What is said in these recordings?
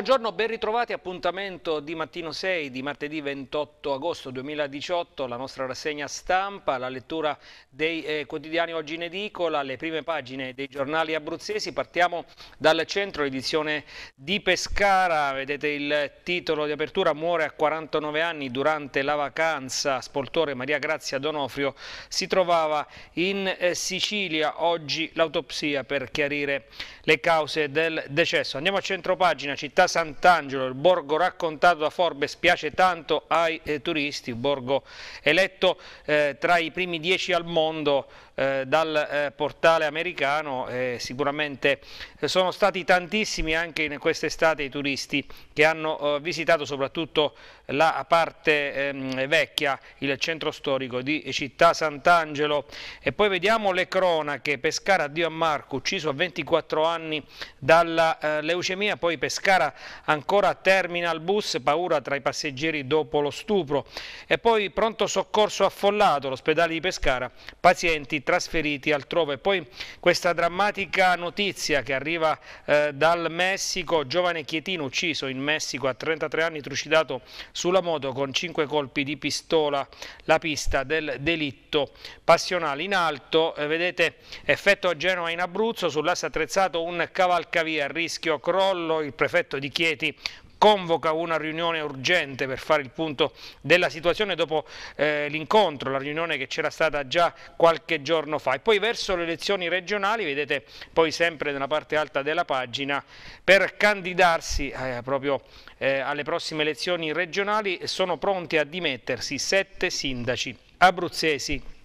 Buongiorno, ben ritrovati, appuntamento di Mattino 6 di martedì 28 agosto 2018, la nostra rassegna stampa, la lettura dei eh, quotidiani oggi in edicola, le prime pagine dei giornali abruzzesi, partiamo dal centro, edizione di Pescara, vedete il titolo di apertura, muore a 49 anni durante la vacanza, spoltore Maria Grazia Donofrio si trovava in eh, Sicilia, oggi l'autopsia per chiarire le cause del decesso. Andiamo a centro pagina, città Sant'Angelo, il borgo raccontato da Forbes piace tanto ai eh, turisti, un borgo eletto eh, tra i primi dieci al mondo eh, dal eh, portale americano, eh, sicuramente eh, sono stati tantissimi anche in quest'estate i turisti che hanno eh, visitato soprattutto la parte ehm, vecchia, il centro storico di città Sant'Angelo e poi vediamo le cronache, Pescara addio a Marco, ucciso a 24 anni dalla leucemia, poi Pescara ancora terminal bus, paura tra i passeggeri dopo lo stupro e poi pronto soccorso affollato, l'ospedale di Pescara, pazienti trasferiti altrove. Poi questa drammatica notizia che arriva eh, dal Messico, giovane Chietino ucciso in Messico a 33 anni, trucidato sulla moto con 5 colpi di pistola, la pista del delitto passionale. In alto eh, vedete effetto a Genova in Abruzzo, sull'asse attrezzato un cavalcavia a rischio crollo, il prefetto di Chieti convoca una riunione urgente per fare il punto della situazione dopo eh, l'incontro, la riunione che c'era stata già qualche giorno fa. E poi verso le elezioni regionali, vedete poi sempre nella parte alta della pagina, per candidarsi eh, proprio eh, alle prossime elezioni regionali sono pronti a dimettersi sette sindaci abruzzesi.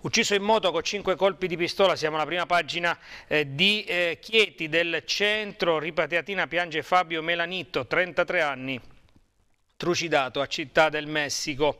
Ucciso in moto con cinque colpi di pistola, siamo alla prima pagina eh, di eh, Chieti del centro, Ripateatina piange Fabio Melanitto, 33 anni, trucidato a Città del Messico.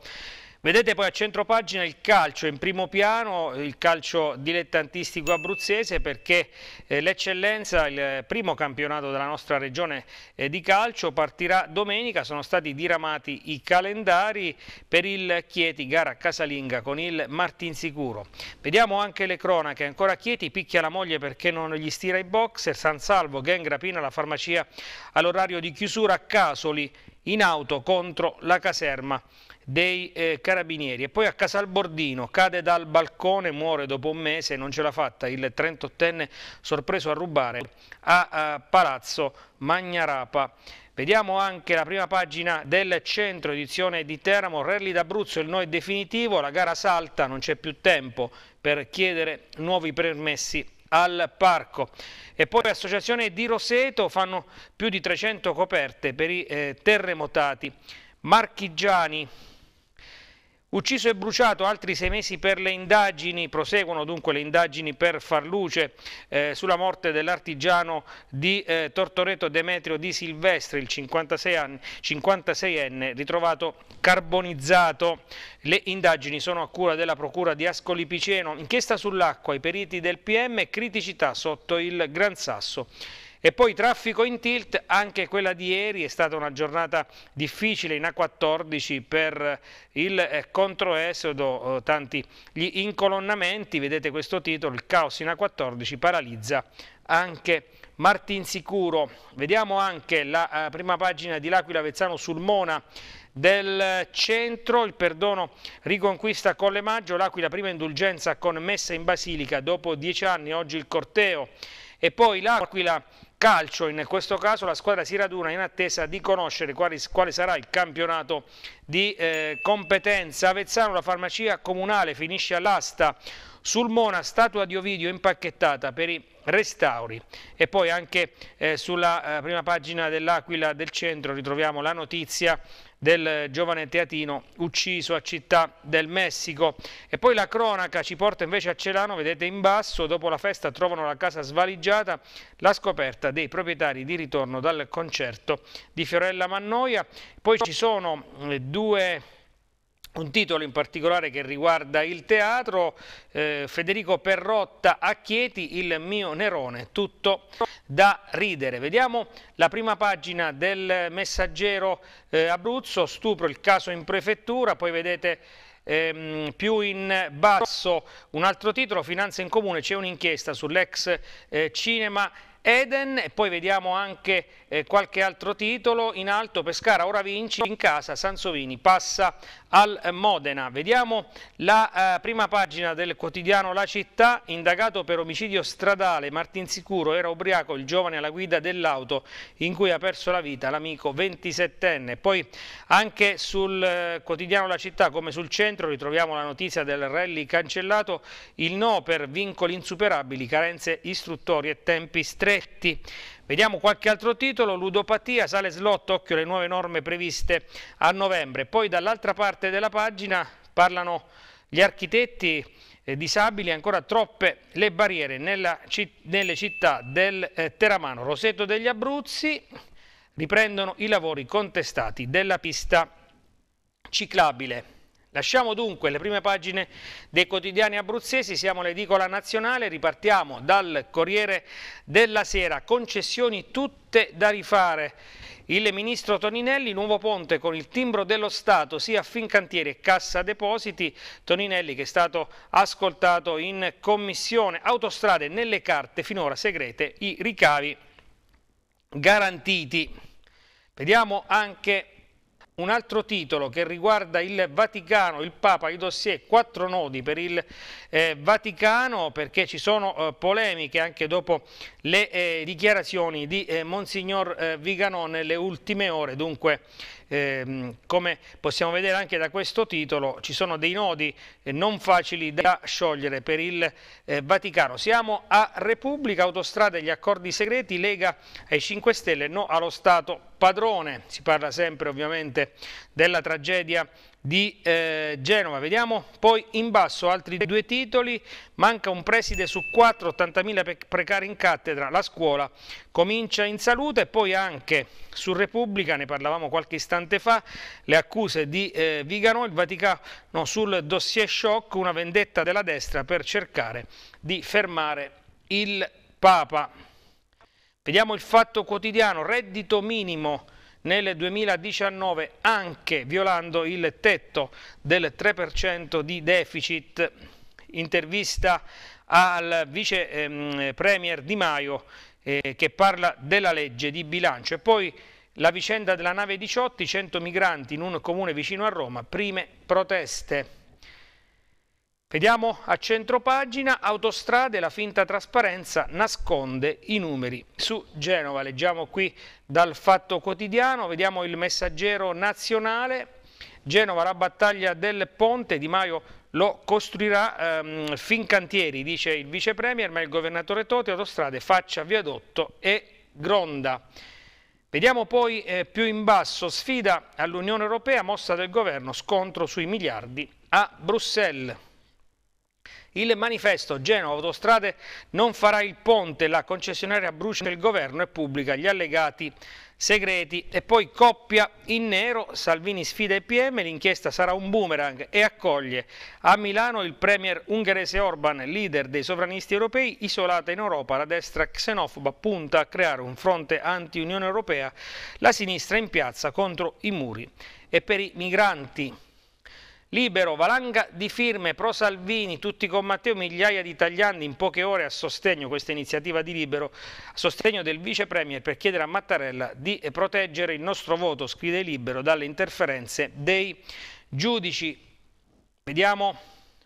Vedete poi a centro pagina il calcio in primo piano, il calcio dilettantistico abruzzese perché eh, l'eccellenza, il primo campionato della nostra regione eh, di calcio partirà domenica, sono stati diramati i calendari per il Chieti, gara casalinga con il Martinsicuro. Vediamo anche le cronache, ancora Chieti picchia la moglie perché non gli stira i boxer, San Salvo, gang rapina la farmacia all'orario di chiusura, Casoli in auto contro la caserma dei eh, carabinieri e poi a Casalbordino cade dal balcone, muore dopo un mese, non ce l'ha fatta il 38enne sorpreso a rubare a, a Palazzo Magnarapa. Vediamo anche la prima pagina del centro edizione di Teramo, Rally d'Abruzzo, il no è definitivo, la gara salta, non c'è più tempo per chiedere nuovi permessi al parco. E poi l'associazione di Roseto fanno più di 300 coperte per i eh, terremotati. Marchigiani Ucciso e bruciato altri sei mesi per le indagini, proseguono dunque le indagini per far luce eh, sulla morte dell'artigiano di eh, Tortoreto Demetrio Di Silvestri, il 56 anni, 56enne, ritrovato carbonizzato. Le indagini sono a cura della Procura di Ascoli Piceno, inchiesta sull'acqua, i periti del PM e criticità sotto il Gran Sasso. E poi traffico in tilt, anche quella di ieri è stata una giornata difficile in A14 per eh, il eh, controesodo, eh, tanti gli incolonnamenti, vedete questo titolo, il caos in A14 paralizza anche Martinsicuro. Vediamo anche la prima pagina di L'Aquila Vezzano sul Mona del centro, il perdono riconquista Collemaggio, l'Aquila prima indulgenza con messa in Basilica dopo dieci anni, oggi il corteo e poi l'Aquila calcio. In questo caso la squadra si raduna in attesa di conoscere quali, quale sarà il campionato di eh, competenza. Avezzano, la farmacia comunale finisce all'asta Sulmona, statua di Ovidio impacchettata per i restauri e poi anche eh, sulla eh, prima pagina dell'Aquila del centro ritroviamo la notizia del giovane teatino ucciso a Città del Messico e poi la cronaca ci porta invece a Celano, vedete in basso, dopo la festa trovano la casa svaligiata, la scoperta dei proprietari di ritorno dal concerto di Fiorella Mannoia, poi ci sono eh, due un titolo in particolare che riguarda il teatro, eh, Federico Perrotta a Chieti, il mio Nerone, tutto da ridere. Vediamo la prima pagina del messaggero eh, Abruzzo, stupro il caso in prefettura, poi vedete Ehm, più in basso un altro titolo, Finanze in Comune, c'è un'inchiesta sull'ex eh, cinema Eden e poi vediamo anche eh, qualche altro titolo in alto, Pescara ora vinci in casa, Sansovini passa al Modena. Vediamo la eh, prima pagina del quotidiano La Città, indagato per omicidio stradale, Martin Sicuro era ubriaco, il giovane alla guida dell'auto in cui ha perso la vita l'amico 27enne. Poi anche sul eh, quotidiano La Città, come sul centro, ritroviamo la notizia del rally cancellato, il no per vincoli insuperabili, carenze istruttorie e tempi stretti. Vediamo qualche altro titolo, ludopatia, sale slot, occhio le nuove norme previste a novembre. Poi dall'altra parte della pagina parlano gli architetti eh, disabili, ancora troppe le barriere nella, nelle città del eh, Teramano. Roseto degli Abruzzi riprendono i lavori contestati della pista ciclabile. Lasciamo dunque le prime pagine dei quotidiani abruzzesi, siamo l'edicola nazionale, ripartiamo dal Corriere della Sera, concessioni tutte da rifare. Il ministro Toninelli, nuovo ponte con il timbro dello Stato sia Fincantieri e Cassa Depositi. Toninelli che è stato ascoltato in commissione. Autostrade nelle carte finora segrete, i ricavi garantiti. Vediamo anche un altro titolo che riguarda il Vaticano, il Papa, i dossier, quattro nodi per il eh, Vaticano perché ci sono eh, polemiche anche dopo le eh, dichiarazioni di eh, Monsignor eh, Viganò nelle ultime ore, dunque eh, come possiamo vedere anche da questo titolo, ci sono dei nodi eh, non facili da sciogliere per il eh, Vaticano. Siamo a Repubblica, autostrada e gli accordi segreti, Lega ai 5 Stelle, no allo Stato padrone. Si parla sempre ovviamente della tragedia di eh, Genova, vediamo poi in basso altri due titoli, manca un preside su 4, 80.000 precari in cattedra, la scuola comincia in salute poi anche su Repubblica, ne parlavamo qualche istante fa, le accuse di eh, Vigano, il Vaticano sul dossier shock, una vendetta della destra per cercare di fermare il Papa. Vediamo il fatto quotidiano, reddito minimo nel 2019 anche violando il tetto del 3% di deficit. Intervista al vice ehm, premier Di Maio eh, che parla della legge di bilancio e poi la vicenda della nave 18, 100 migranti in un comune vicino a Roma, prime proteste. Vediamo a centro pagina, autostrade, la finta trasparenza nasconde i numeri. Su Genova, leggiamo qui dal Fatto Quotidiano, vediamo il messaggero nazionale, Genova la battaglia del ponte, Di Maio lo costruirà ehm, fin cantieri, dice il vice premier, ma il governatore Toti, autostrade, faccia viadotto e gronda. Vediamo poi eh, più in basso, sfida all'Unione Europea, mossa del governo, scontro sui miliardi a Bruxelles. Il manifesto Genova Autostrade non farà il ponte, la concessionaria brucia il governo e pubblica gli allegati segreti e poi coppia in nero, Salvini sfida i PM, l'inchiesta sarà un boomerang e accoglie a Milano il premier ungherese Orban, leader dei sovranisti europei, isolata in Europa, la destra xenofoba punta a creare un fronte anti-Unione Europea, la sinistra in piazza contro i muri. E per i migranti Libero, valanga di firme pro Salvini, tutti con Matteo, migliaia di italiani in poche ore a sostegno, questa iniziativa di Libero, a sostegno del vice premier per chiedere a Mattarella di proteggere il nostro voto, scrive Libero, dalle interferenze dei giudici. Vediamo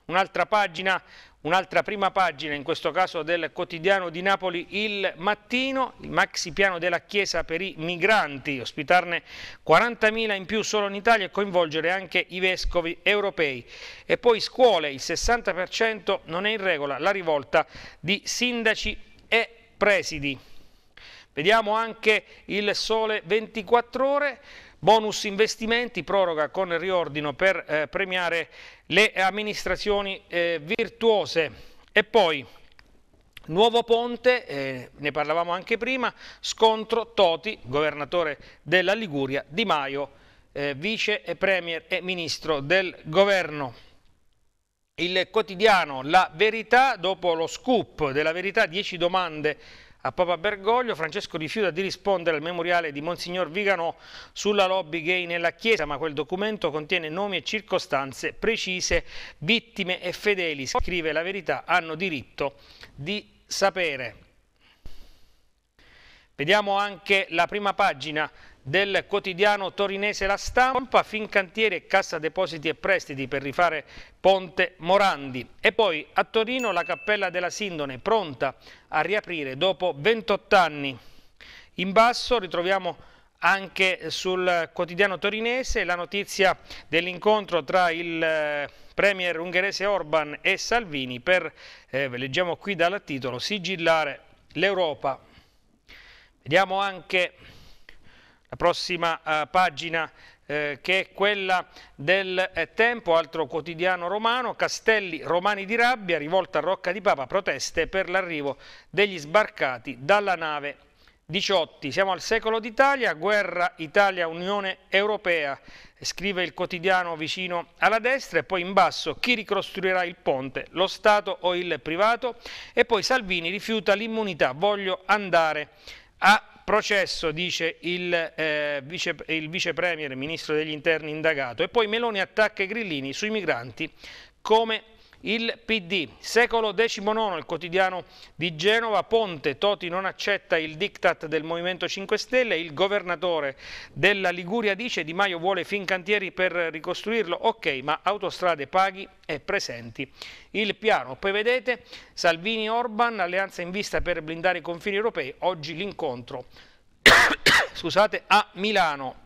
un'altra pagina, Un'altra prima pagina, in questo caso del quotidiano di Napoli, il mattino, il maxi piano della Chiesa per i migranti, ospitarne 40.000 in più solo in Italia e coinvolgere anche i vescovi europei. E poi scuole, il 60% non è in regola, la rivolta di sindaci e presidi. Vediamo anche il sole 24 ore. Bonus investimenti, proroga con riordino per eh, premiare le amministrazioni eh, virtuose. E poi Nuovo Ponte, eh, ne parlavamo anche prima, scontro Toti, governatore della Liguria, Di Maio, eh, vice e premier e ministro del governo. Il quotidiano La Verità, dopo lo scoop della Verità, 10 domande a Papa Bergoglio Francesco rifiuta di rispondere al memoriale di Monsignor Viganò sulla lobby gay nella Chiesa, ma quel documento contiene nomi e circostanze precise, vittime e fedeli. Scrive la verità, hanno diritto di sapere. Vediamo anche la prima pagina del quotidiano torinese La Stampa, Fincantiere, Cassa Depositi e Prestiti per rifare Ponte Morandi. E poi a Torino la Cappella della Sindone, pronta a riaprire dopo 28 anni. In basso ritroviamo anche sul quotidiano torinese la notizia dell'incontro tra il eh, premier ungherese Orban e Salvini per, eh, leggiamo qui dal titolo, sigillare l'Europa. Vediamo anche la prossima eh, pagina eh, che è quella del eh, Tempo, altro quotidiano romano, Castelli Romani di Rabbia, rivolta a Rocca di Papa, proteste per l'arrivo degli sbarcati dalla nave Diciotti. Siamo al secolo d'Italia, guerra Italia-Unione Europea, scrive il quotidiano vicino alla destra e poi in basso chi ricostruirà il ponte, lo Stato o il privato e poi Salvini rifiuta l'immunità, voglio andare a processo, dice il, eh, vice, il vice premier, ministro degli interni indagato, e poi Meloni attacca i grillini sui migranti come il PD, secolo XIX, il quotidiano di Genova, Ponte, Toti non accetta il diktat del Movimento 5 Stelle, il governatore della Liguria dice Di Maio vuole Fincantieri per ricostruirlo, ok ma autostrade paghi e presenti il piano. Poi vedete Salvini-Orban, alleanza in vista per blindare i confini europei, oggi l'incontro scusate, a Milano.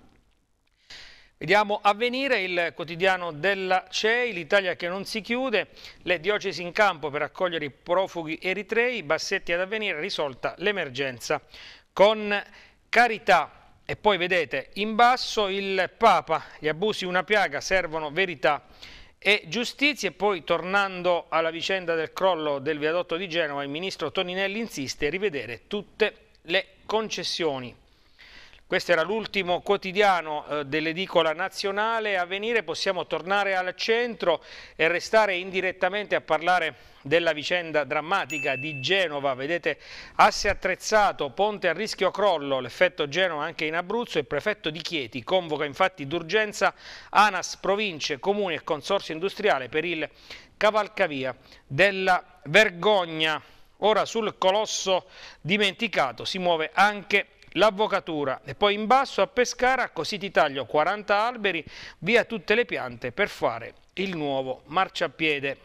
Vediamo a venire il quotidiano della CEI, l'Italia che non si chiude, le diocesi in campo per accogliere i profughi eritrei, Bassetti ad avvenire, risolta l'emergenza con carità. E poi vedete in basso il Papa, gli abusi una piaga, servono verità e giustizia. E poi tornando alla vicenda del crollo del viadotto di Genova, il ministro Toninelli insiste a rivedere tutte le concessioni. Questo era l'ultimo quotidiano eh, dell'edicola nazionale. A venire possiamo tornare al centro e restare indirettamente a parlare della vicenda drammatica di Genova. Vedete asse attrezzato, ponte a rischio crollo, l'effetto Genova anche in Abruzzo. Il prefetto di Chieti convoca infatti d'urgenza ANAS, province, comuni e consorzio industriale per il cavalcavia della vergogna. Ora sul colosso dimenticato si muove anche l'avvocatura e poi in basso a Pescara così ti taglio 40 alberi via tutte le piante per fare il nuovo marciapiede.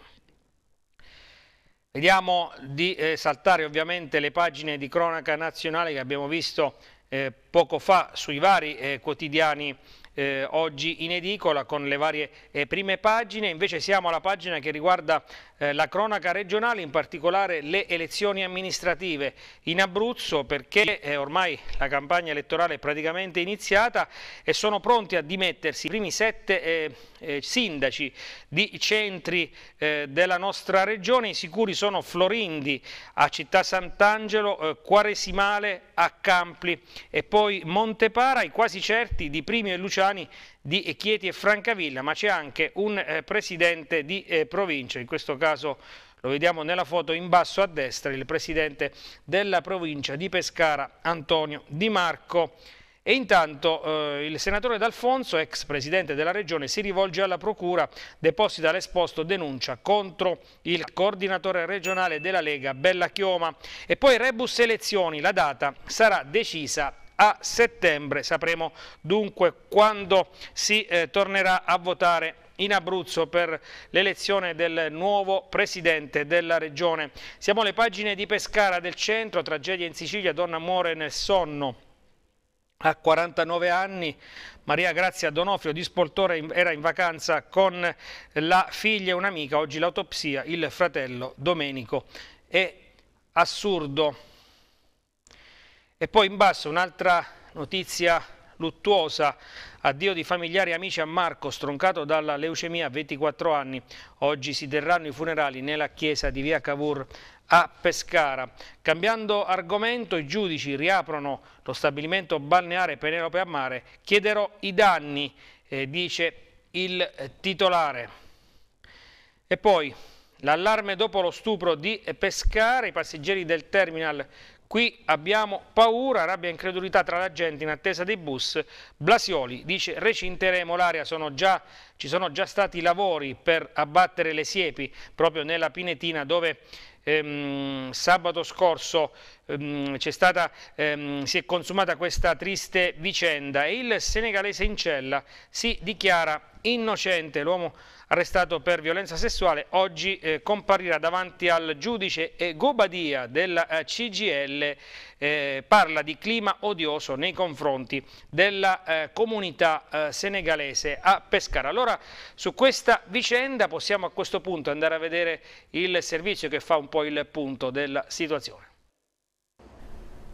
Vediamo di eh, saltare ovviamente le pagine di cronaca nazionale che abbiamo visto eh, poco fa sui vari eh, quotidiani eh, oggi in edicola con le varie eh, prime pagine, invece siamo alla pagina che riguarda eh, la cronaca regionale, in particolare le elezioni amministrative in Abruzzo perché eh, ormai la campagna elettorale è praticamente iniziata e sono pronti a dimettersi i primi sette eh, eh, sindaci di centri della nostra regione, i sicuri sono Florindi a Città Sant'Angelo, Quaresimale a Campli e poi Montepara, i quasi certi di Primio e Luciani di Chieti e Francavilla, ma c'è anche un eh, presidente di eh, provincia, in questo caso lo vediamo nella foto in basso a destra, il presidente della provincia di Pescara, Antonio Di Marco. E intanto eh, il senatore D'Alfonso, ex presidente della regione, si rivolge alla procura, deposita l'esposto denuncia contro il coordinatore regionale della Lega Bella Chioma. E poi rebus elezioni, la data sarà decisa a settembre. Sapremo dunque quando si eh, tornerà a votare in Abruzzo per l'elezione del nuovo presidente della regione. Siamo alle pagine di Pescara del centro, tragedia in Sicilia, donna muore nel sonno. A 49 anni Maria Grazia Donofrio di Spoltore era in vacanza con la figlia e un'amica, oggi l'autopsia, il fratello Domenico. È assurdo e poi in basso un'altra notizia luttuosa, addio di familiari e amici a Marco, stroncato dalla leucemia a 24 anni. Oggi si terranno i funerali nella chiesa di via Cavour a Pescara. Cambiando argomento, i giudici riaprono lo stabilimento balneare Penelope a Mare. Chiederò i danni, eh, dice il eh, titolare. E poi l'allarme dopo lo stupro di Pescara, i passeggeri del terminal Qui abbiamo paura, rabbia e incredulità tra la gente in attesa dei bus. Blasioli dice recinteremo l'area, ci sono già stati lavori per abbattere le siepi proprio nella Pinetina dove ehm, sabato scorso ehm, stata, ehm, si è consumata questa triste vicenda. Il senegalese in cella si dichiara innocente, l'uomo arrestato per violenza sessuale, oggi eh, comparirà davanti al giudice e Gobadia della eh, CGL, eh, parla di clima odioso nei confronti della eh, comunità eh, senegalese a Pescara. Allora su questa vicenda possiamo a questo punto andare a vedere il servizio che fa un po' il punto della situazione.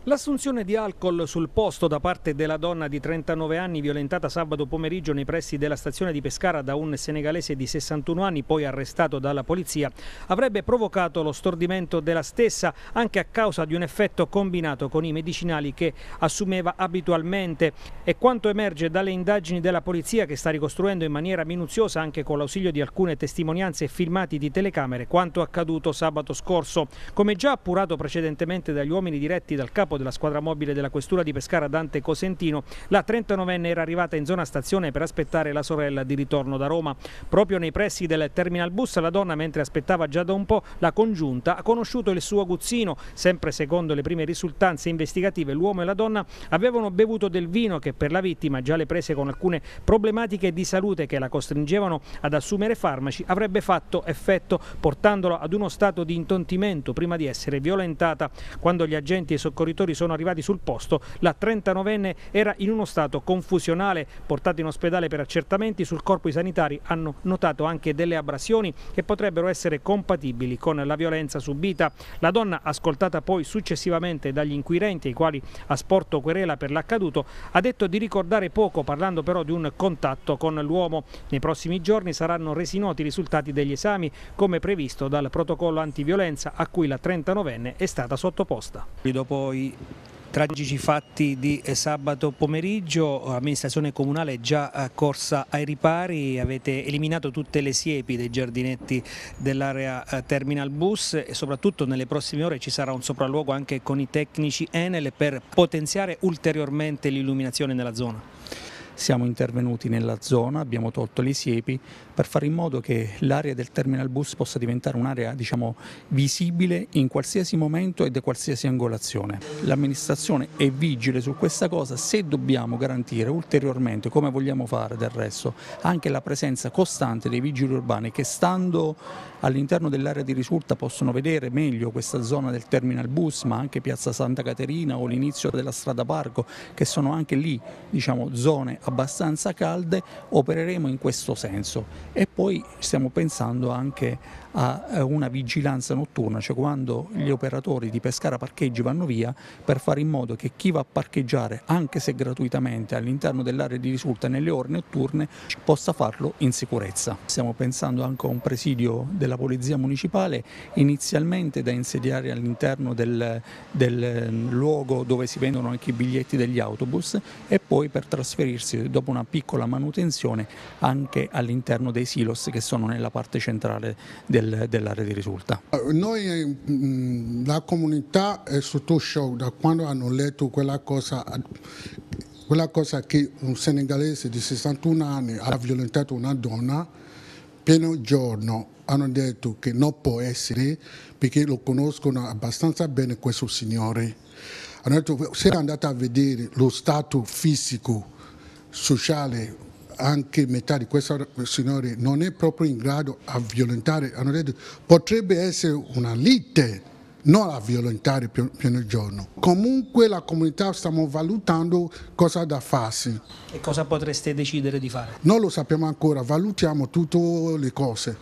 L'assunzione di alcol sul posto da parte della donna di 39 anni violentata sabato pomeriggio nei pressi della stazione di Pescara da un senegalese di 61 anni poi arrestato dalla polizia avrebbe provocato lo stordimento della stessa anche a causa di un effetto combinato con i medicinali che assumeva abitualmente e quanto emerge dalle indagini della polizia che sta ricostruendo in maniera minuziosa anche con l'ausilio di alcune testimonianze e filmati di telecamere quanto accaduto sabato scorso come già appurato precedentemente dagli uomini diretti dal capo capo della squadra mobile della questura di Pescara Dante Cosentino, la 39enne era arrivata in zona stazione per aspettare la sorella di ritorno da Roma. Proprio nei pressi del terminal bus la donna mentre aspettava già da un po' la congiunta ha conosciuto il suo aguzzino. Sempre secondo le prime risultanze investigative l'uomo e la donna avevano bevuto del vino che per la vittima, già le prese con alcune problematiche di salute che la costringevano ad assumere farmaci, avrebbe fatto effetto portandola ad uno stato di intontimento prima di essere violentata. Quando gli agenti e i soccorritori soccorritori sono arrivati sul posto. La 39enne era in uno stato confusionale, portata in ospedale per accertamenti. Sul corpo i sanitari hanno notato anche delle abrasioni che potrebbero essere compatibili con la violenza subita. La donna, ascoltata poi successivamente dagli inquirenti, ai quali ha sporto querela per l'accaduto, ha detto di ricordare poco, parlando però di un contatto con l'uomo. Nei prossimi giorni saranno resi noti i risultati degli esami, come previsto dal protocollo antiviolenza a cui la 39enne è stata sottoposta. Dopo i tragici fatti di eh, sabato pomeriggio, l'amministrazione comunale è già eh, corsa ai ripari, avete eliminato tutte le siepi dei giardinetti dell'area eh, terminal bus e soprattutto nelle prossime ore ci sarà un sopralluogo anche con i tecnici Enel per potenziare ulteriormente l'illuminazione nella zona. Siamo intervenuti nella zona, abbiamo tolto le siepi, per fare in modo che l'area del terminal bus possa diventare un'area diciamo, visibile in qualsiasi momento e da qualsiasi angolazione. L'amministrazione è vigile su questa cosa se dobbiamo garantire ulteriormente, come vogliamo fare del resto, anche la presenza costante dei vigili urbani che stando all'interno dell'area di risulta possono vedere meglio questa zona del terminal bus ma anche piazza Santa Caterina o l'inizio della strada Parco che sono anche lì diciamo, zone abbastanza calde, opereremo in questo senso e poi stiamo pensando anche a eh, una vigilanza notturna, cioè quando gli operatori di Pescara Parcheggi vanno via per fare in modo che chi va a parcheggiare, anche se gratuitamente, all'interno dell'area di risulta nelle ore notturne, possa farlo in sicurezza. Stiamo pensando anche a un presidio della Polizia Municipale, inizialmente da insediare all'interno del, del mm, luogo dove si vendono anche i biglietti degli autobus e poi per trasferirsi dopo una piccola manutenzione anche all'interno dei silos che sono nella parte centrale della del, dell'area di risulta. Eh, noi, eh, la comunità è sotto shock da quando hanno letto quella cosa quella cosa che un senegalese di 61 anni ha violentato una donna, pieno giorno hanno detto che non può essere perché lo conoscono abbastanza bene questo signore. Hanno detto se andate a vedere lo stato fisico, sociale anche metà di questi signori non è proprio in grado a violentare, hanno detto potrebbe essere una lite non a violentare più, nel giorno. Comunque la comunità stiamo valutando cosa da farsi. E cosa potreste decidere di fare? Non lo sappiamo ancora, valutiamo tutte le cose.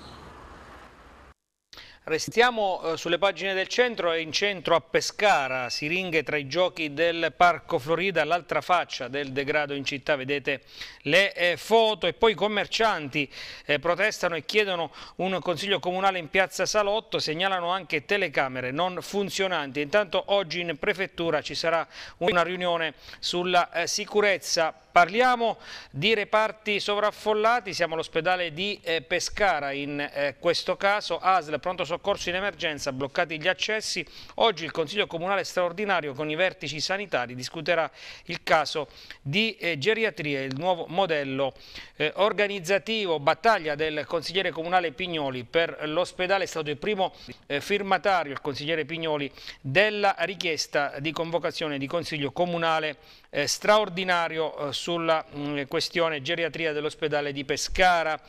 Restiamo eh, sulle pagine del centro e in centro a Pescara siringhe tra i giochi del Parco Florida l'altra faccia del degrado in città, vedete le eh, foto e poi i commercianti eh, protestano e chiedono un consiglio comunale in piazza Salotto, segnalano anche telecamere non funzionanti. Intanto oggi in prefettura ci sarà una riunione sulla sicurezza Parliamo di reparti sovraffollati, siamo all'ospedale di eh, Pescara in eh, questo caso, ASL pronto soccorso in emergenza, bloccati gli accessi, oggi il Consiglio Comunale straordinario con i vertici sanitari discuterà il caso di eh, geriatria, il nuovo modello eh, organizzativo, battaglia del consigliere comunale Pignoli per l'ospedale, è stato il primo firmatario, il consigliere Pignoli, della richiesta di convocazione di Consiglio Comunale straordinario eh, sulla mm, questione geriatria dell'ospedale di Pescara.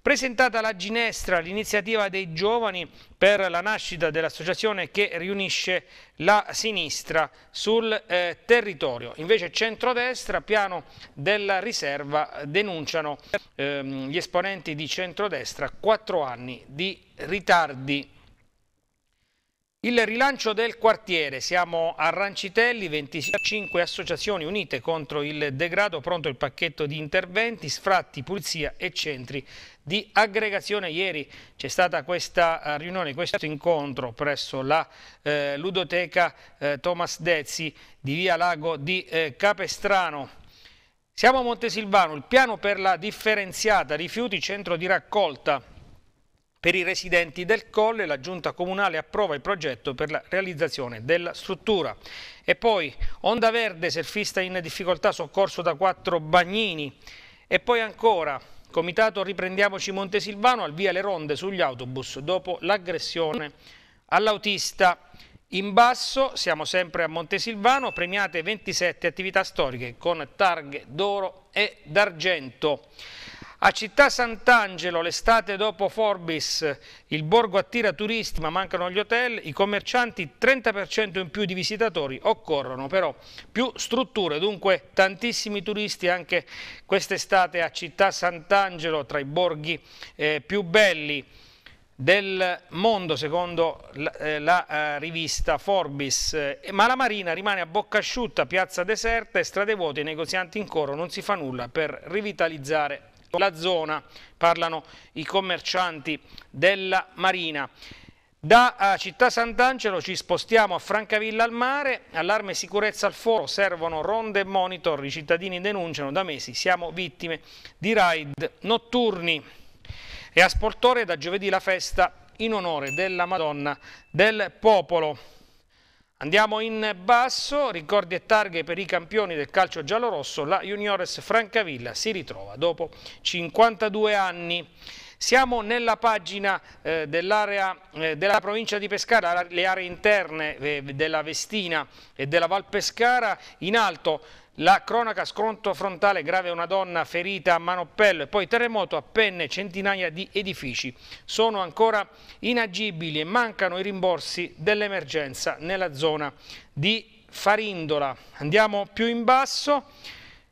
Presentata la Ginestra, l'iniziativa dei giovani per la nascita dell'associazione che riunisce la sinistra sul eh, territorio. Invece centrodestra, piano della riserva, denunciano ehm, gli esponenti di centrodestra quattro anni di ritardi. Il rilancio del quartiere, siamo a Rancitelli, 25 associazioni unite contro il degrado, pronto il pacchetto di interventi, sfratti, pulizia e centri di aggregazione. Ieri c'è stata questa eh, riunione, questo incontro presso la eh, ludoteca eh, Thomas Dezzi di Via Lago di eh, Capestrano. Siamo a Montesilvano, il piano per la differenziata rifiuti centro di raccolta per i residenti del Colle la Giunta Comunale approva il progetto per la realizzazione della struttura. E poi Onda Verde, surfista in difficoltà, soccorso da quattro bagnini. E poi ancora Comitato Riprendiamoci Montesilvano al via le ronde sugli autobus dopo l'aggressione all'autista. In basso siamo sempre a Montesilvano, premiate 27 attività storiche con targhe d'oro e d'argento. A Città Sant'Angelo l'estate dopo Forbis il borgo attira turisti ma mancano gli hotel, i commercianti 30% in più di visitatori, occorrono però più strutture, dunque tantissimi turisti anche quest'estate a Città Sant'Angelo tra i borghi eh, più belli del mondo secondo la, eh, la eh, rivista Forbis eh, ma la Marina rimane a bocca asciutta piazza deserta e strade vuote i negozianti in coro non si fa nulla per rivitalizzare Certo, la zona, parlano i commercianti della Marina. Da eh, Città Sant'Angelo ci spostiamo a Francavilla al mare, allarme e sicurezza al foro, servono ronde e monitor, i cittadini denunciano da mesi, siamo vittime di raid notturni. E a Sportore da giovedì la festa in onore della Madonna del Popolo. Andiamo in basso, ricordi e targhe per i campioni del calcio giallorosso, la Juniores Francavilla si ritrova dopo 52 anni. Siamo nella pagina eh, dell'area eh, della provincia di Pescara, le aree interne eh, della Vestina e della Val Pescara, in alto la cronaca scontro frontale grave una donna ferita a Manopello e poi terremoto a Penne centinaia di edifici. Sono ancora inagibili e mancano i rimborsi dell'emergenza nella zona di Farindola. Andiamo più in basso.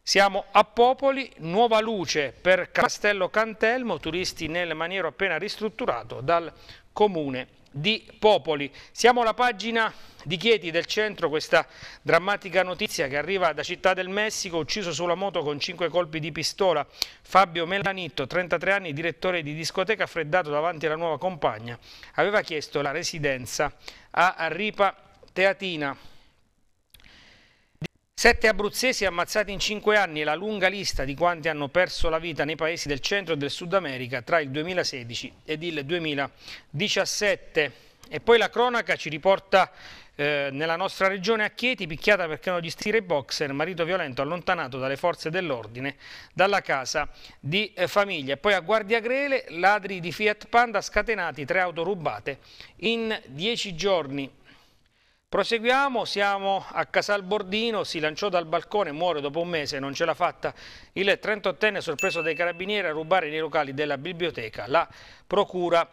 Siamo a Popoli, nuova luce per Castello Cantelmo, turisti nel maniero appena ristrutturato dal comune di Popoli. Siamo alla pagina di Chieti del centro, questa drammatica notizia che arriva da Città del Messico, ucciso sulla moto con 5 colpi di pistola, Fabio Melanitto, 33 anni, direttore di discoteca, freddato davanti alla nuova compagna, aveva chiesto la residenza a Ripa Teatina. Sette abruzzesi ammazzati in cinque anni è la lunga lista di quanti hanno perso la vita nei paesi del centro e del Sud America tra il 2016 ed il 2017. E poi la cronaca ci riporta eh, nella nostra regione a Chieti, picchiata perché non gli stire boxer, marito violento allontanato dalle forze dell'ordine dalla casa di eh, famiglia. E poi a Guardia Grele, ladri di Fiat Panda scatenati, tre auto rubate in dieci giorni. Proseguiamo, siamo a Casal Bordino, si lanciò dal balcone, muore dopo un mese, non ce l'ha fatta. Il 38enne sorpreso dai carabinieri a rubare nei locali della biblioteca. La procura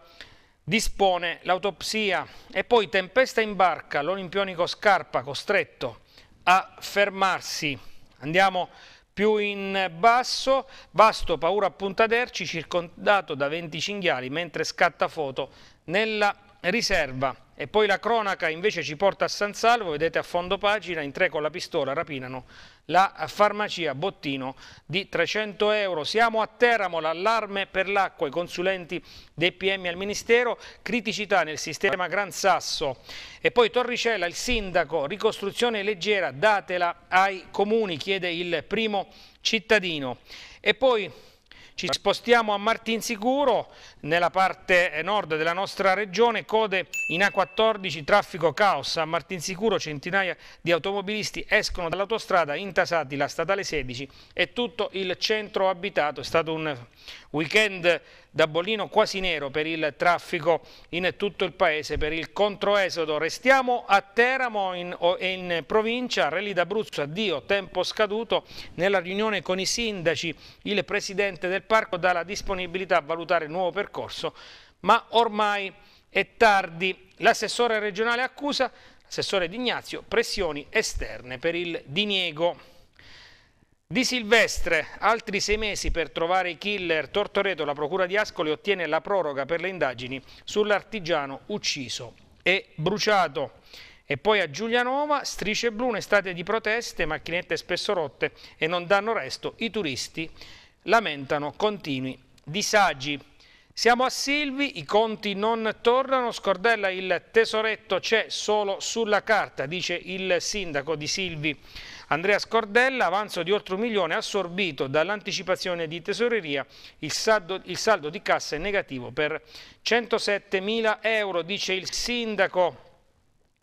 dispone l'autopsia e poi tempesta in barca, l'olimpionico Scarpa costretto a fermarsi. Andiamo più in basso, vasto paura a Punta Derci, circondato da 20 cinghiali mentre scatta foto nella riserva. E poi la cronaca invece ci porta a San Salvo, vedete a fondo pagina, in tre con la pistola rapinano la farmacia Bottino di 300 euro. Siamo a Teramo, l'allarme per l'acqua, i consulenti dei PM al Ministero, criticità nel sistema Gran Sasso. E poi Torricella, il sindaco, ricostruzione leggera, datela ai comuni, chiede il primo cittadino. E poi ci spostiamo a Martinsicuro, nella parte nord della nostra regione, code in A14, traffico caos. A Martinsicuro centinaia di automobilisti escono dall'autostrada intasati la statale 16 e tutto il centro abitato. È stato un weekend da bollino quasi nero per il traffico in tutto il paese, per il controesodo. Restiamo a Teramo in, in provincia, Rally d'Abruzzo, addio, tempo scaduto. Nella riunione con i sindaci il presidente del parco dà la disponibilità a valutare il nuovo percorso, ma ormai è tardi. L'assessore regionale accusa, l'assessore D'Ignazio, pressioni esterne per il diniego. Di Silvestre, altri sei mesi per trovare i killer. Tortoreto, la procura di Ascoli ottiene la proroga per le indagini sull'artigiano ucciso e bruciato. E poi a Giulianova, strisce blu, un'estate di proteste, macchinette spesso rotte e non danno resto. I turisti lamentano continui disagi. Siamo a Silvi, i conti non tornano, Scordella il tesoretto c'è solo sulla carta, dice il sindaco di Silvi. Andrea Scordella, avanzo di oltre un milione assorbito dall'anticipazione di tesoreria, il saldo, il saldo di cassa è negativo per 107 mila euro, dice il sindaco.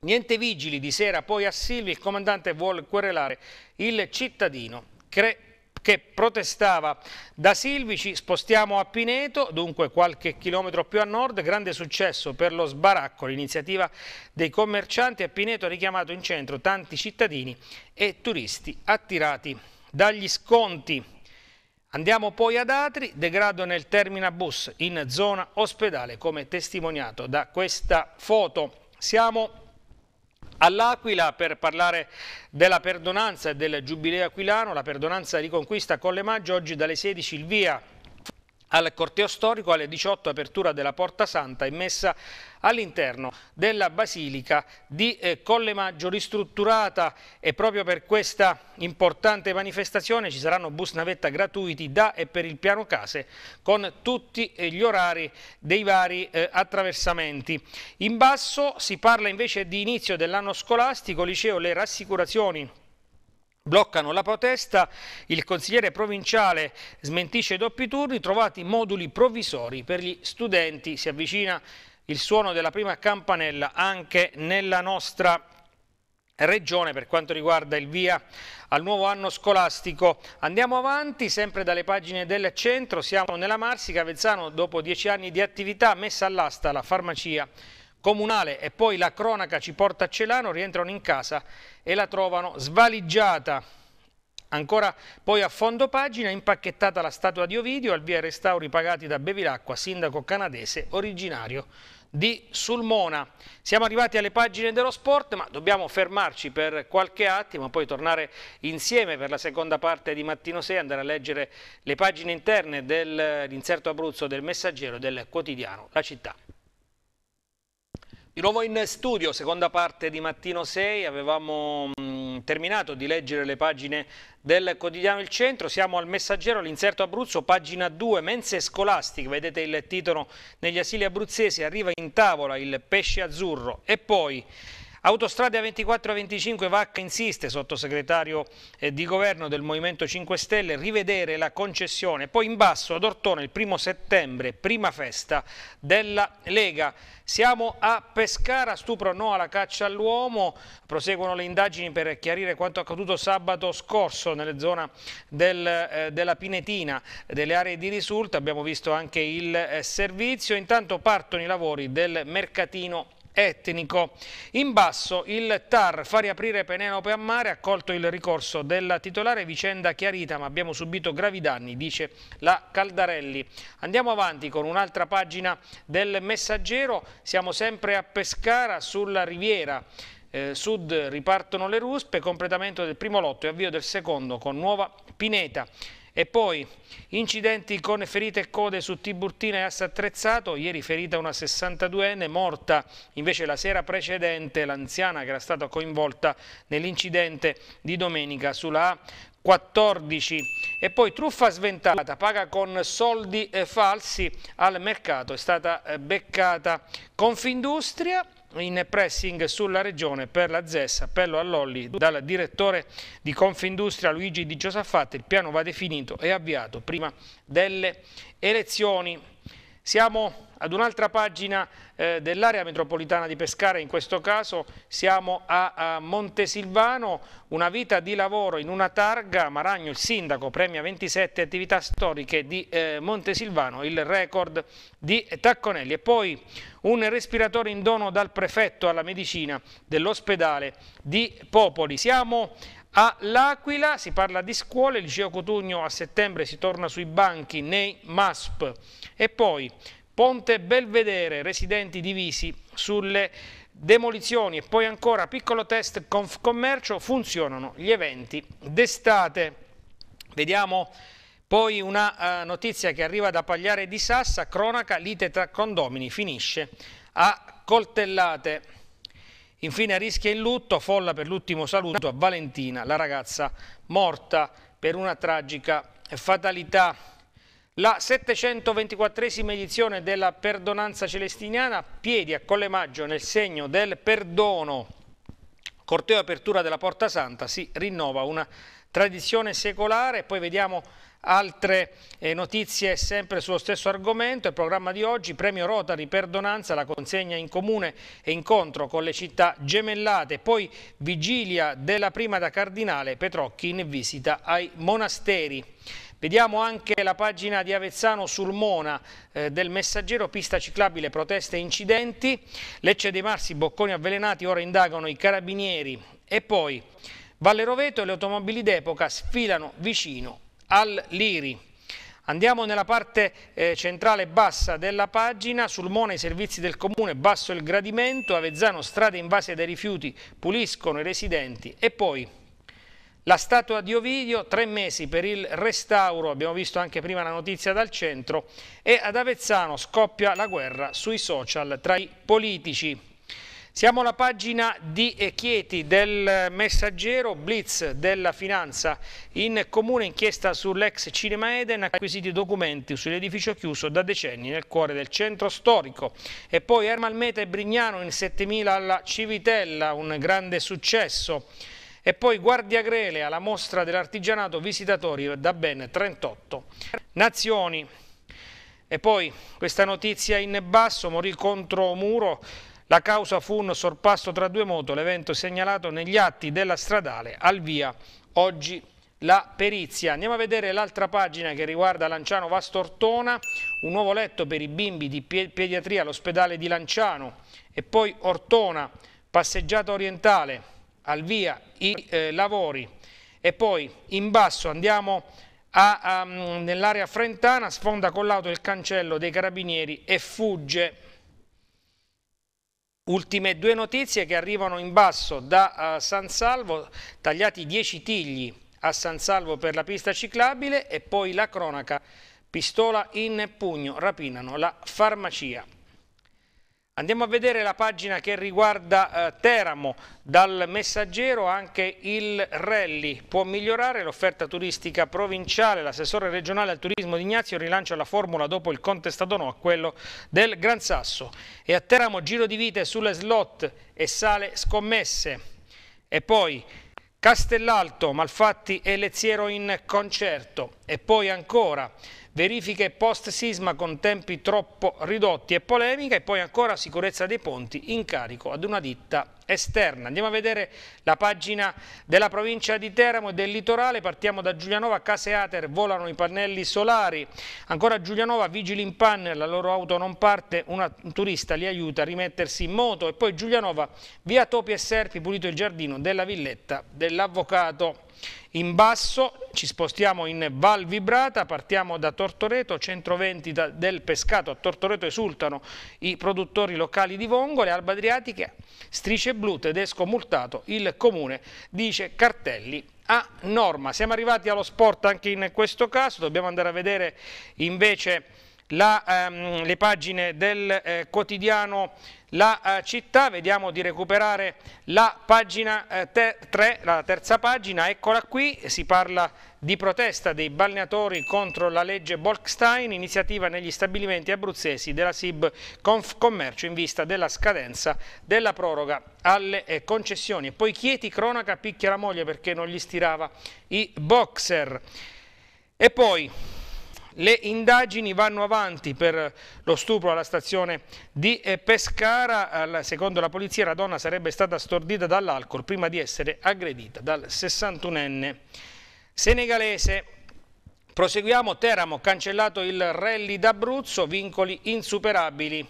Niente vigili di sera, poi a Silvi il comandante vuole querelare il cittadino. Cre che protestava. Da Silvici spostiamo a Pineto, dunque qualche chilometro più a nord, grande successo per lo sbaracco, l'iniziativa dei commercianti a Pineto ha richiamato in centro tanti cittadini e turisti attirati dagli sconti. Andiamo poi ad Atri, degrado nel terminabus in zona ospedale come testimoniato da questa foto. Siamo all'Aquila per parlare della perdonanza e del Giubileo Aquilano, la perdonanza riconquista con le Maggio, oggi dalle 16 il via al corteo storico alle 18 apertura della Porta Santa e messa all'interno della Basilica di eh, Collemaggio ristrutturata e proprio per questa importante manifestazione ci saranno bus navetta gratuiti da e per il piano case con tutti eh, gli orari dei vari eh, attraversamenti. In basso si parla invece di inizio dell'anno scolastico, liceo le rassicurazioni Bloccano la protesta, il consigliere provinciale smentisce i doppi turni, trovati moduli provvisori per gli studenti. Si avvicina il suono della prima campanella anche nella nostra regione per quanto riguarda il via al nuovo anno scolastico. Andiamo avanti, sempre dalle pagine del centro, siamo nella Marsica, Vezzano, dopo dieci anni di attività, messa all'asta la farmacia comunale e poi la cronaca ci porta a Celano, rientrano in casa e la trovano svaligiata. Ancora poi a fondo pagina impacchettata la statua di Ovidio al via restauri pagati da Bevilacqua, sindaco canadese originario di Sulmona. Siamo arrivati alle pagine dello sport ma dobbiamo fermarci per qualche attimo poi tornare insieme per la seconda parte di Mattino 6 andare a leggere le pagine interne dell'inserto Abruzzo del Messaggero del quotidiano La Città. Di nuovo in studio, seconda parte di Mattino 6, avevamo mh, mm, terminato di leggere le pagine del quotidiano Il Centro, siamo al Messaggero, all'inserto Abruzzo, pagina 2, mense scolastiche, vedete il titolo, negli asili abruzzesi arriva in tavola il pesce azzurro e poi... Autostrade A24 25 Vacca insiste, sottosegretario eh, di governo del Movimento 5 Stelle, rivedere la concessione. Poi in basso ad Ortone il primo settembre, prima festa della Lega. Siamo a Pescara, stupro no alla caccia all'uomo. Proseguono le indagini per chiarire quanto accaduto sabato scorso nelle zone del, eh, della Pinetina, delle aree di risulta. Abbiamo visto anche il eh, servizio. Intanto partono i lavori del mercatino etnico. In basso il TAR fa riaprire Penelope a mare, accolto il ricorso della titolare, vicenda chiarita ma abbiamo subito gravi danni, dice la Caldarelli. Andiamo avanti con un'altra pagina del messaggero, siamo sempre a Pescara sulla riviera. Eh, sud ripartono le ruspe, completamento del primo lotto e avvio del secondo con nuova Pineta. E poi incidenti con ferite e code su Tiburtina e Assa Attrezzato, ieri ferita una 62enne, morta invece la sera precedente l'anziana che era stata coinvolta nell'incidente di domenica sulla A 14 e poi truffa sventata, paga con soldi eh, falsi al mercato, è stata eh, beccata Confindustria in pressing sulla regione per la ZES, appello all'Olli dal direttore di Confindustria Luigi Di Giosaffatta, il piano va definito e avviato prima delle elezioni. Siamo ad un'altra pagina eh, dell'area metropolitana di Pescara, in questo caso siamo a, a, Montesilvano, una vita di lavoro in una targa, Maragno il sindaco premia 27 attività storiche di eh, Montesilvano, il record di Tacconelli e poi un respiratore in dono dal prefetto alla medicina dell'ospedale di Popoli. Siamo All'Aquila si parla di scuole, il liceo Cotugno a settembre si torna sui banchi nei MASP e poi Ponte Belvedere, residenti divisi sulle demolizioni e poi ancora piccolo test Confcommercio, funzionano gli eventi d'estate. Vediamo poi una uh, notizia che arriva da Pagliare di Sassa, cronaca, lite tra condomini, finisce a coltellate. Infine a rischio il lutto, folla per l'ultimo saluto a Valentina, la ragazza morta per una tragica fatalità. La 724esima edizione della Perdonanza Celestiniana, piedi a Collemaggio nel segno del perdono. Corteo apertura della Porta Santa, si rinnova una tradizione secolare, poi vediamo Altre eh, notizie sempre sullo stesso argomento, il programma di oggi, premio Rotary per donanza, la consegna in comune e incontro con le città gemellate, poi vigilia della prima da cardinale Petrocchi in visita ai monasteri. Vediamo anche la pagina di Avezzano sul Mona eh, del messaggero, pista ciclabile, proteste e incidenti, Lecce dei Marsi, bocconi avvelenati, ora indagano i carabinieri e poi Valle Roveto e le automobili d'epoca sfilano vicino al-Liri. Andiamo nella parte eh, centrale bassa della pagina, sul Mona i servizi del comune, basso il gradimento, Avezzano strade invase dai rifiuti, puliscono i residenti e poi la statua di Ovidio, tre mesi per il restauro, abbiamo visto anche prima la notizia dal centro e ad Avezzano scoppia la guerra sui social tra i politici. Siamo alla pagina di eh, Chieti del messaggero Blitz della finanza in comune inchiesta sull'ex Cinema Eden acquisiti documenti sull'edificio chiuso da decenni nel cuore del centro storico e poi Ermal Meta e Brignano in 7000 alla Civitella un grande successo e poi Guardia Grele alla mostra dell'artigianato visitatori da ben 38 nazioni e poi questa notizia in basso morì contro muro la causa fu un sorpasso tra due moto, l'evento segnalato negli atti della stradale al via oggi la perizia. Andiamo a vedere l'altra pagina che riguarda Lanciano Vastortona, un nuovo letto per i bimbi di pediatria all'ospedale di Lanciano e poi Ortona, passeggiata orientale, al via i eh, lavori e poi in basso andiamo mm, nell'area frentana, sfonda con l'auto il cancello dei carabinieri e fugge Ultime due notizie che arrivano in basso da uh, San Salvo, tagliati 10 tigli a San Salvo per la pista ciclabile e poi la cronaca, pistola in pugno, rapinano la farmacia. Andiamo a vedere la pagina che riguarda eh, Teramo, dal messaggero anche il rally può migliorare l'offerta turistica provinciale, l'assessore regionale al turismo di Ignazio rilancia la formula dopo il contestato no a quello del Gran Sasso e a Teramo giro di vite sulle slot e sale scommesse e poi Castellalto, Malfatti e Lezziero in concerto e poi ancora verifiche post-sisma con tempi troppo ridotti e polemica e poi ancora sicurezza dei ponti in carico ad una ditta esterna. Andiamo a vedere la pagina della provincia di Teramo e del litorale, partiamo da Giulianova, Case Ater volano i pannelli solari, ancora Giulianova, vigili in panne, la loro auto non parte, una, un turista li aiuta a rimettersi in moto e poi Giulianova, via Topi e Serpi, pulito il giardino della villetta dell'avvocato. In basso ci spostiamo in Val Vibrata, partiamo da Tortoreto, 120 da, del pescato a Tortoreto esultano i produttori locali di vongole, Alba adriatiche, strisce blu, tedesco multato, il comune dice cartelli a norma. Siamo arrivati allo sport anche in questo caso, dobbiamo andare a vedere invece la, ehm, le pagine del eh, quotidiano la eh, città, vediamo di recuperare la pagina 3, eh, la terza pagina, eccola qui, si parla di protesta dei balneatori contro la legge Bolkstein, iniziativa negli stabilimenti abruzzesi della SIB Commercio in vista della scadenza della proroga alle eh, concessioni. E poi Chieti cronaca picchia la moglie perché non gli stirava i boxer. E poi le indagini vanno avanti per lo stupro alla stazione di eh, Pescara. Secondo la polizia la donna sarebbe stata stordita dall'alcol prima di essere aggredita dal 61enne senegalese. Proseguiamo, Teramo, cancellato il rally d'Abruzzo, vincoli insuperabili.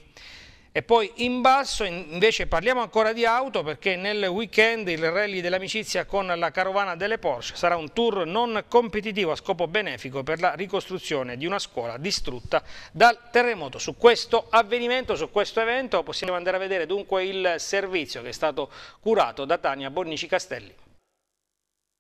E poi in basso invece parliamo ancora di auto perché nel weekend il rally dell'amicizia con la carovana delle Porsche sarà un tour non competitivo a scopo benefico per la ricostruzione di una scuola distrutta dal terremoto. Su questo avvenimento, su questo evento possiamo andare a vedere dunque il servizio che è stato curato da Tania Bornici Castelli.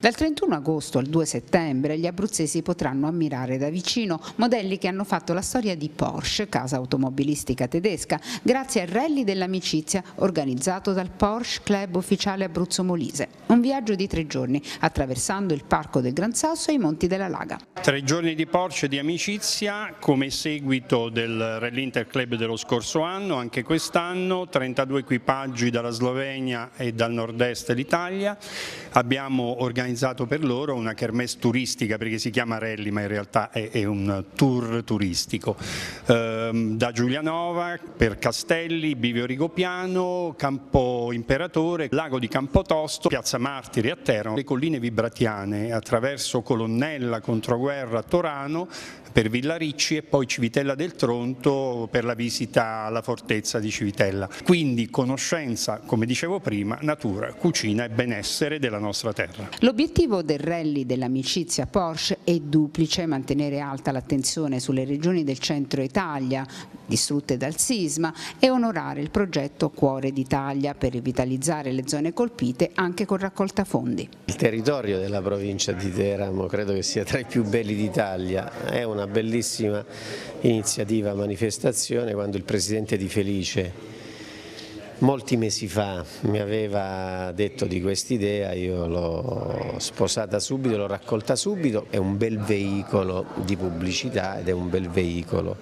Dal 31 agosto al 2 settembre gli abruzzesi potranno ammirare da vicino modelli che hanno fatto la storia di Porsche, casa automobilistica tedesca, grazie al Rally dell'Amicizia organizzato dal Porsche Club Ufficiale Abruzzo Molise. Un viaggio di tre giorni attraversando il Parco del Gran Sasso e i Monti della Laga. Tre giorni di Porsche di amicizia come seguito del Rally Interclub dello scorso anno, anche quest'anno 32 equipaggi dalla Slovenia e dal nord-est d'Italia. Abbiamo organizzato organizzato per loro una kermesse turistica perché si chiama rally ma in realtà è, è un tour turistico ehm, da Giulianova per Castelli, Bivio Rigopiano, Campo Imperatore, Lago di Campotosto, Piazza Martiri a Teramo, le colline vibratiane attraverso Colonnella, Controguerra, Torano per Villa Ricci e poi Civitella del Tronto per la visita alla fortezza di Civitella. Quindi conoscenza, come dicevo prima, natura, cucina e benessere della nostra terra. L'obiettivo del rally dell'amicizia Porsche è duplice, mantenere alta l'attenzione sulle regioni del centro Italia distrutte dal sisma e onorare il progetto Cuore d'Italia per rivitalizzare le zone colpite anche con raccolta fondi. Il territorio della provincia di Teramo credo che sia tra i più belli d'Italia, è una una bellissima iniziativa, manifestazione, quando il presidente di Felice molti mesi fa mi aveva detto di quest'idea, io l'ho sposata subito, l'ho raccolta subito, è un bel veicolo di pubblicità ed è un bel veicolo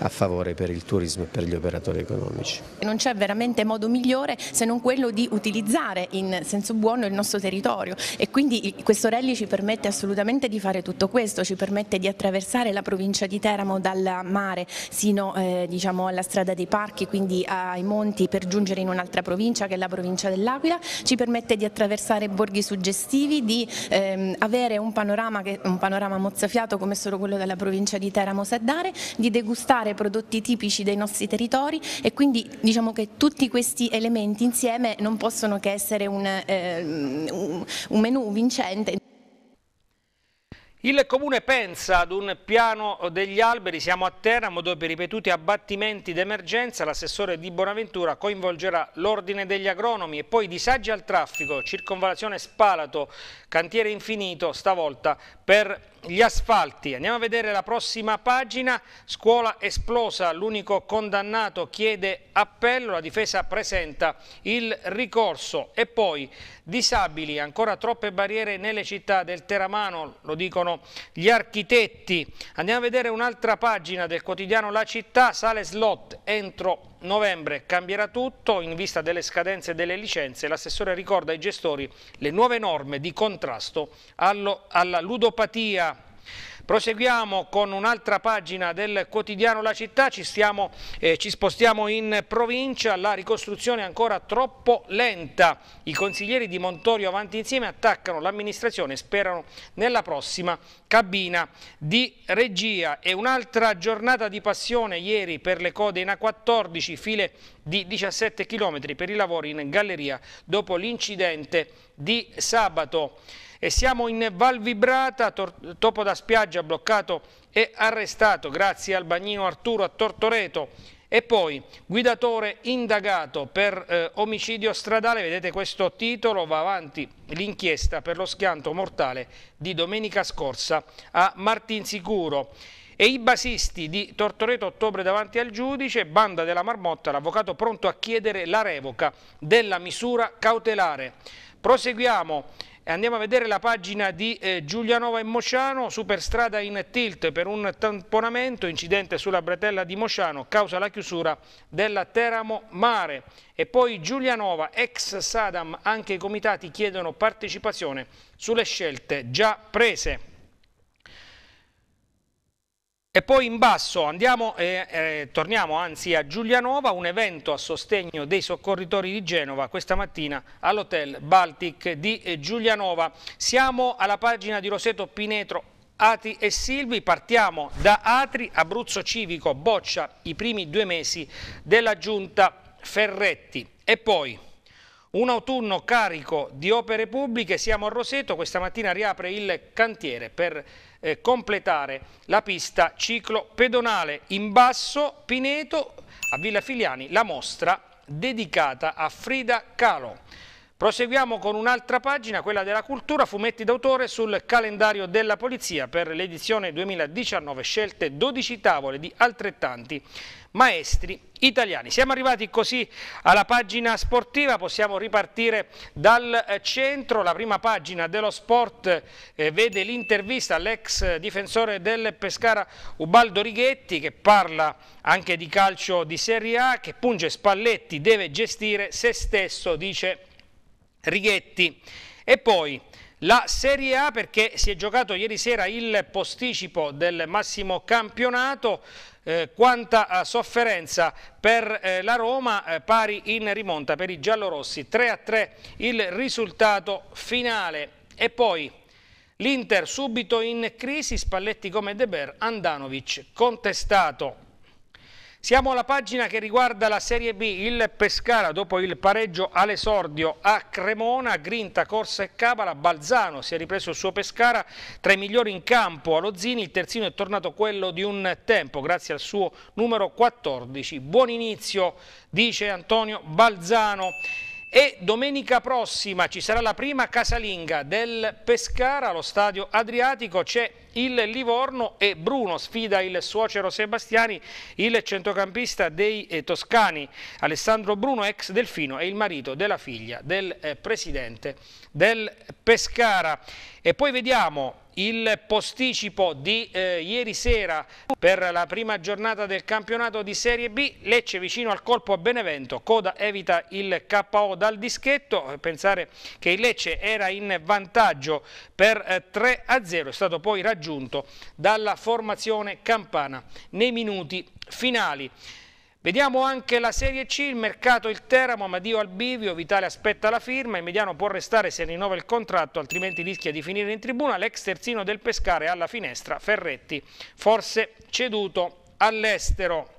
a favore per il turismo e per gli operatori economici. Non c'è veramente modo migliore se non quello di utilizzare in senso buono il nostro territorio e quindi questo rally ci permette assolutamente di fare tutto questo, ci permette di attraversare la provincia di Teramo dal mare sino eh, diciamo, alla strada dei parchi, quindi ai monti per giungere leggere in un'altra provincia che è la provincia dell'Aquila, ci permette di attraversare borghi suggestivi, di ehm, avere un panorama, che, un panorama mozzafiato come solo quello della provincia di Teramo Saddare, di degustare prodotti tipici dei nostri territori e quindi diciamo che tutti questi elementi insieme non possono che essere un, eh, un, un menù vincente. Il Comune pensa ad un piano degli alberi, siamo a Teramo dopo i ripetuti abbattimenti d'emergenza, l'assessore di Bonaventura coinvolgerà l'ordine degli agronomi e poi disagi al traffico, circonvalazione Spalato, cantiere infinito stavolta per gli asfalti. Andiamo a vedere la prossima pagina. Scuola esplosa, l'unico condannato chiede appello, la difesa presenta il ricorso. E poi disabili, ancora troppe barriere nelle città del Teramano, lo dicono gli architetti. Andiamo a vedere un'altra pagina del quotidiano La Città, sale slot entro novembre cambierà tutto, in vista delle scadenze delle licenze l'assessore ricorda ai gestori le nuove norme di contrasto alla ludopatia Proseguiamo con un'altra pagina del quotidiano La Città, ci, stiamo, eh, ci spostiamo in provincia, la ricostruzione è ancora troppo lenta. I consiglieri di Montorio Avanti Insieme attaccano l'amministrazione e sperano nella prossima cabina di regia. E un'altra giornata di passione ieri per le code in A14, file di 17 km per i lavori in galleria dopo l'incidente di sabato. E siamo in Val Vibrata, Topo da Spiaggia bloccato e arrestato grazie al bagnino Arturo a Tortoreto. E poi guidatore indagato per eh, omicidio stradale, vedete questo titolo, va avanti l'inchiesta per lo schianto mortale di domenica scorsa a Martinsicuro e i basisti di Tortoreto ottobre davanti al giudice, banda della marmotta, l'avvocato pronto a chiedere la revoca della misura cautelare. Proseguiamo andiamo a vedere la pagina di eh, Giulianova e Mosciano, superstrada in tilt per un tamponamento, incidente sulla bretella di Mosciano, causa la chiusura della Teramo Mare. E poi Giulianova, ex Sadam, anche i comitati chiedono partecipazione sulle scelte già prese. E poi in basso andiamo, eh, eh, torniamo anzi a Giulianova, un evento a sostegno dei soccorritori di Genova questa mattina all'hotel Baltic di eh, Giulianova. Siamo alla pagina di Roseto Pinetro Ati e Silvi, partiamo da Atri, Abruzzo Civico boccia i primi due mesi della giunta Ferretti e poi un autunno carico di opere pubbliche, siamo a Roseto, questa mattina riapre il cantiere per eh, completare la pista ciclo pedonale. In basso Pineto, a Villa Filiani, la mostra dedicata a Frida Kahlo. Proseguiamo con un'altra pagina, quella della cultura, fumetti d'autore sul calendario della polizia per l'edizione 2019, scelte 12 tavole di altrettanti maestri italiani. Siamo arrivati così alla pagina sportiva, possiamo ripartire dal eh, centro, la prima pagina dello sport eh, vede l'intervista all'ex difensore del Pescara Ubaldo Righetti che parla anche di calcio di Serie A, che punge Spalletti, deve gestire se stesso, dice Righetti. E poi la Serie A perché si è giocato ieri sera il posticipo del massimo campionato, eh, quanta eh, sofferenza per eh, la Roma, eh, pari in rimonta per i giallorossi, 3-3 a il risultato finale e poi l'Inter subito in crisi, Spalletti come De Ber, Andanovic contestato siamo alla pagina che riguarda la Serie B, il Pescara dopo il pareggio all'esordio a Cremona, Grinta, Corsa e Cabala, Balzano si è ripreso il suo Pescara, tra i migliori in campo allo Zini, il terzino è tornato quello di un tempo grazie al suo numero 14. Buon inizio dice Antonio Balzano. E domenica prossima ci sarà la prima casalinga del Pescara allo stadio Adriatico, c'è il Livorno e Bruno sfida il suocero Sebastiani, il centrocampista dei eh, Toscani, Alessandro Bruno ex Delfino è il marito della figlia del eh, presidente del Pescara. E poi vediamo il posticipo di eh, ieri sera per la prima giornata del campionato di Serie B, Lecce vicino al colpo a Benevento, Coda evita il KO dal dischetto, pensare che il Lecce era in vantaggio per eh, 3 a 0, è stato poi raggiunto dalla formazione campana nei minuti finali. Vediamo anche la Serie C, il mercato il Teramo, Amadio al bivio, Vitale aspetta la firma, il mediano può restare se rinnova il contratto, altrimenti rischia di finire in tribuna, l'ex terzino del Pescare alla finestra, Ferretti, forse ceduto all'estero.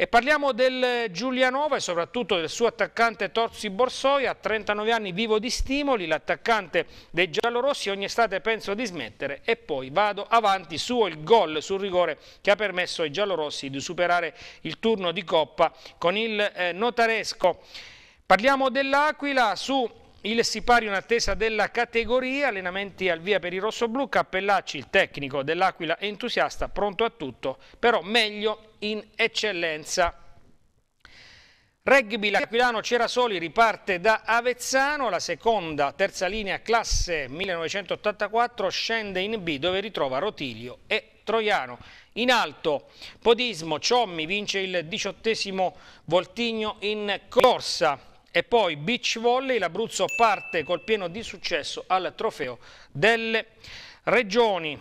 E parliamo del Giulianova e soprattutto del suo attaccante Torsi Borsoia, a 39 anni vivo di stimoli, l'attaccante dei giallorossi ogni estate penso di smettere e poi vado avanti suo il gol sul rigore che ha permesso ai giallorossi di superare il turno di Coppa con il eh, notaresco. Parliamo dell'Aquila su il sipario in attesa della categoria, allenamenti al via per i rossoblù, Cappellacci, il tecnico dell'Aquila entusiasta, pronto a tutto, però meglio in eccellenza. Rugby L'Aquilano Cerasoli riparte da Avezzano, la seconda, terza linea classe 1984 scende in B dove ritrova Rotilio e Troiano. In alto Podismo Ciommi vince il diciottesimo Voltigno in corsa. E poi beach volley, l'Abruzzo parte col pieno di successo al trofeo delle regioni.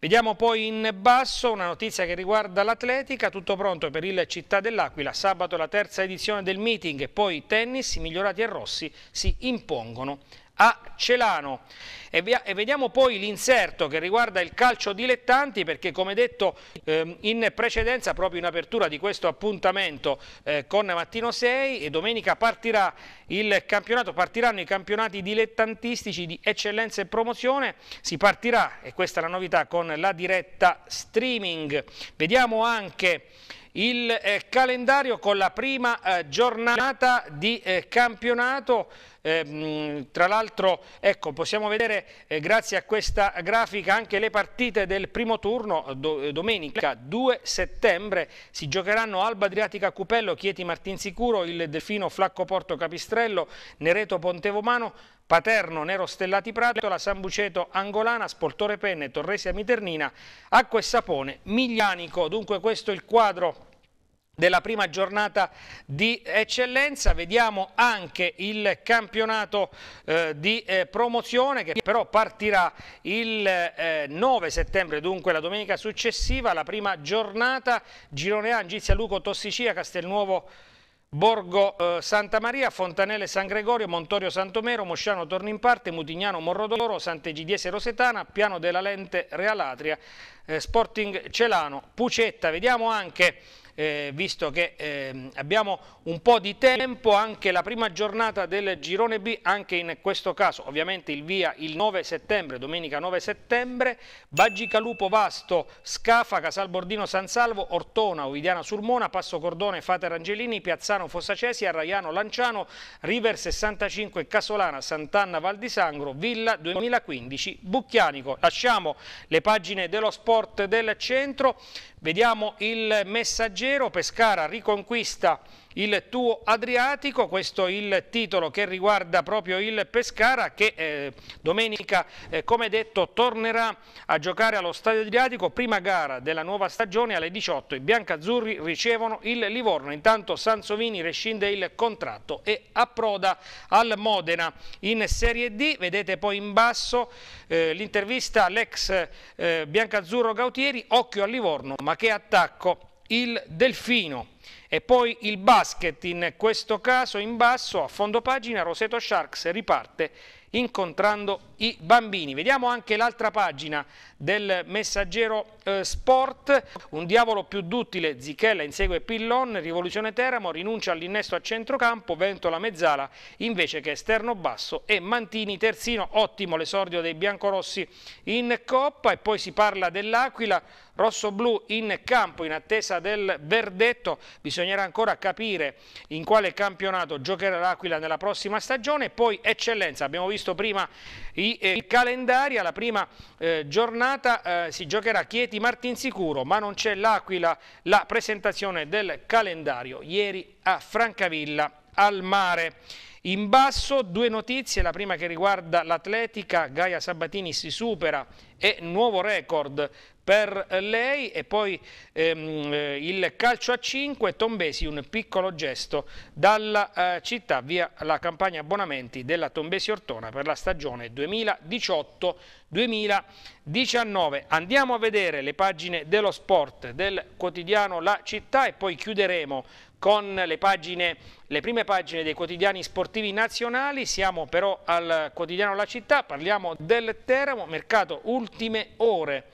Vediamo poi in basso una notizia che riguarda l'atletica, tutto pronto per il Città dell'Aquila, sabato la terza edizione del meeting e poi tennis, i migliorati e rossi si impongono a Celano. E, via, e, vediamo poi l'inserto che riguarda il calcio dilettanti perché come detto ehm, in precedenza proprio in apertura di questo appuntamento eh, con Mattino 6 e domenica partirà il campionato, partiranno i campionati dilettantistici di eccellenza e promozione, si partirà e questa è la novità con la diretta streaming. Vediamo anche il eh, calendario con la prima eh, giornata di eh, campionato. Mh, ehm, tra l'altro ecco, possiamo vedere eh, grazie a questa grafica anche le partite del primo turno eh, do, eh, domenica 2 settembre si giocheranno Alba Adriatica Cupello, Chieti Martinsicuro, il Delfino Flacco Porto Capistrello, Nereto Pontevomano, Paterno, Nero Stellati Pratola, Sambuceto, Angolana, Spoltore Penne, Torresia Miternina, Acqua e Sapone, Miglianico. Dunque questo è il quadro della prima giornata di eccellenza vediamo anche il campionato eh, di eh, promozione che però partirà il eh, 9 settembre dunque la domenica successiva la prima giornata Girone A, Angizia, Luco, Tossicia, Castelnuovo Borgo eh, Santa Maria, Fontanelle San Gregorio, Montorio Santomero, Mosciano Torni in parte, Mutignano Morrodoro, Sant'Egidiese Rosetana, Piano della Lente Realatria, eh, Sporting Celano, Pucetta. Vediamo anche eh, visto che eh, abbiamo un po' di tempo, anche la prima giornata del girone B, anche in questo caso ovviamente il via il 9 settembre, domenica 9 settembre, Baggi Calupo Vasto, Scafa, Casalbordino San Salvo, Ortona, Ovidiana Surmona, Passo Cordone, Fate Rangelini, Piazzano Fossacesi, Arraiano Lanciano, River 65, Casolana, Sant'Anna Val di Sangro, Villa 2015, Bucchianico. Lasciamo le pagine dello sport del centro, Vediamo il messaggero, Pescara riconquista il tuo Adriatico, questo è il titolo che riguarda proprio il Pescara che eh, domenica eh, come detto tornerà a giocare allo Stadio Adriatico, prima gara della nuova stagione alle 18 i biancazzurri ricevono il Livorno, intanto Sansovini rescinde il contratto e approda al Modena in Serie D, vedete poi in basso eh, l'intervista all'ex eh, biancazzurro Gautieri, occhio al Livorno ma che attacco il Delfino e poi il basket, in questo caso in basso, a fondo pagina, Roseto Sharks riparte incontrando i bambini. Vediamo anche l'altra pagina del messaggero eh, sport, un diavolo più duttile, Zichella insegue Pillon, Rivoluzione Teramo rinuncia all'innesto a centrocampo, Ventola Mezzala invece che esterno basso e Mantini terzino, ottimo l'esordio dei biancorossi in Coppa e poi si parla dell'Aquila rossoblù in campo in attesa del verdetto, bisognerà ancora capire in quale campionato giocherà l'Aquila nella prossima stagione, poi eccellenza, abbiamo visto prima i, eh, i calendari, alla prima eh, giornata eh, si giocherà Chieti Martinsicuro, ma non c'è l'Aquila, la presentazione del calendario ieri a Francavilla al mare. In basso due notizie, la prima che riguarda l'atletica, Gaia Sabatini si supera e nuovo record per lei e poi ehm, eh, il calcio a 5, Tombesi un piccolo gesto dalla eh, città via la campagna abbonamenti della Tombesi Ortona per la stagione 2018-2019. Andiamo a vedere le pagine dello sport del quotidiano La Città e poi chiuderemo con le, pagine, le prime pagine dei quotidiani sportivi nazionali, siamo però al quotidiano La Città, parliamo del Teramo, mercato ultime ore.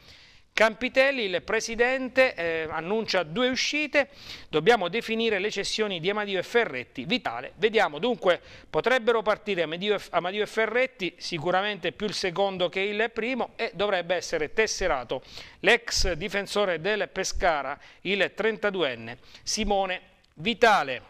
Campitelli, il presidente, eh, annuncia due uscite, dobbiamo definire le cessioni di Amadio e Ferretti, vitale. Vediamo, dunque potrebbero partire Amadio e, Amadio e Ferretti, sicuramente più il secondo che il primo e dovrebbe essere tesserato l'ex difensore del Pescara, il 32enne Simone vitale.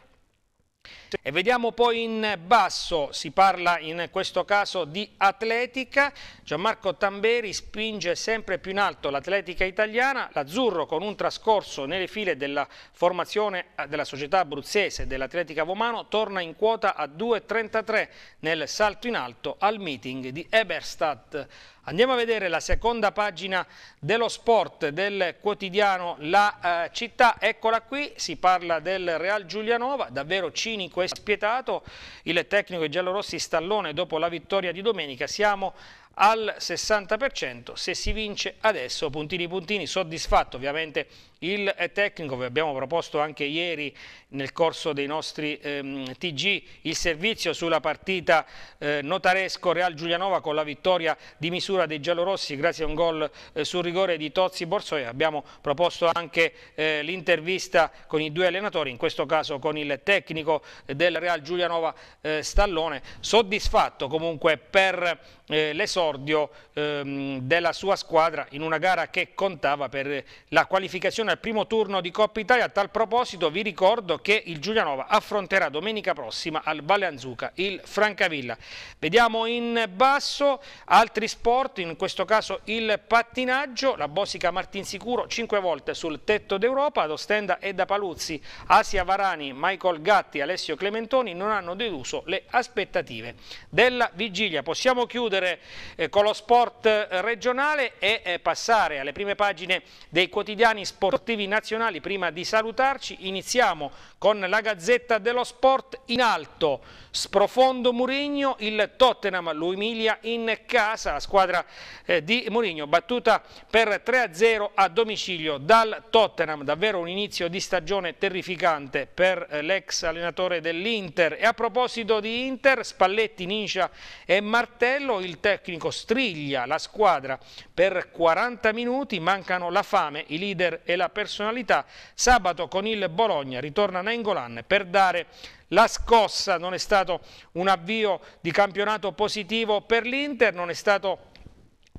E vediamo poi in basso, si parla in questo caso di atletica, Gianmarco Tamberi spinge sempre più in alto l'atletica italiana, l'azzurro con un trascorso nelle file della formazione eh, della società abruzzese dell'atletica Vomano torna in quota a 2.33 nel salto in alto al meeting di Eberstadt Andiamo a vedere la seconda pagina dello sport del quotidiano La eh, Città, eccola qui, si parla del Real Giulianova, davvero cinico e spietato, il tecnico giallorossi Stallone dopo la vittoria di domenica, siamo al 60%, se si vince adesso puntini puntini, soddisfatto ovviamente il tecnico, vi abbiamo proposto anche ieri nel corso dei nostri ehm, TG, il servizio sulla partita eh, Notaresco-Real Giulianova con la vittoria di misura dei giallorossi grazie a un gol eh, sul rigore di Tozzi Borsoi. Abbiamo proposto anche eh, l'intervista con i due allenatori, in questo caso con il tecnico del Real Giulianova eh, Stallone. Soddisfatto comunque per eh, l'esordio ehm, della sua squadra in una gara che contava per la qualificazione al primo turno di Coppa Italia. A tal proposito vi ricordo che il Giulianova affronterà domenica prossima al Valeanzuca il Francavilla. Vediamo in basso altri sport, in questo caso il pattinaggio, la Bosica Martinsicuro 5 volte sul tetto d'Europa, ad Ostenda e da Paluzzi, Asia Varani, Michael Gatti, Alessio Clementoni non hanno deluso le aspettative della vigilia. Possiamo chiudere eh, con lo sport eh, regionale e eh, passare alle prime pagine dei quotidiani sportivi sportivi nazionali. Prima di salutarci iniziamo con la Gazzetta dello Sport in alto. Sprofondo Murigno, il Tottenham lo umilia in casa. La squadra eh, di Murigno battuta per 3-0 a domicilio dal Tottenham. Davvero un inizio di stagione terrificante per eh, l'ex allenatore dell'Inter. E a proposito di Inter, Spalletti, Ninja e Martello, il tecnico striglia la squadra per 40 minuti. Mancano la fame, i leader e la personalità. Sabato con il Bologna ritorna Nainggolan per dare la scossa. Non è stato un avvio di campionato positivo per l'Inter, non è stato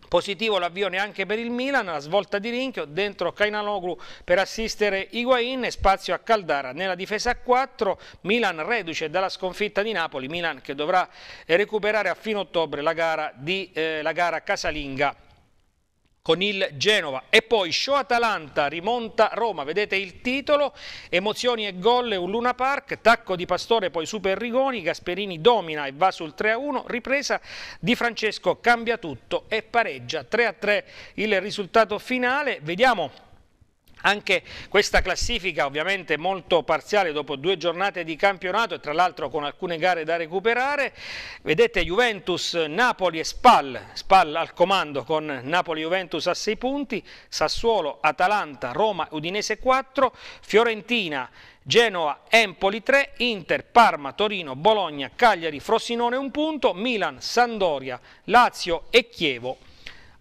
positivo l'avvio neanche per il Milan, la svolta di Rinchio, dentro Kainaloglu per assistere Higuain, spazio a Caldara nella difesa a 4, Milan reduce dalla sconfitta di Napoli, Milan che dovrà recuperare a fine ottobre la gara, di, eh, la gara casalinga con il Genova e poi Show Atalanta rimonta Roma, vedete il titolo, emozioni e gol un Luna Park, tacco di Pastore poi super Rigoni, Gasperini domina e va sul 3-1, ripresa di Francesco cambia tutto e pareggia 3-3 il risultato finale, vediamo anche questa classifica ovviamente molto parziale dopo due giornate di campionato e tra l'altro con alcune gare da recuperare. Vedete Juventus, Napoli e Spal, Spal al comando con Napoli-Juventus a 6 punti, Sassuolo, Atalanta, Roma, Udinese 4, Fiorentina, Genoa, Empoli 3, Inter, Parma, Torino, Bologna, Cagliari, Frosinone 1 punto, Milan, Sandoria, Lazio e Chievo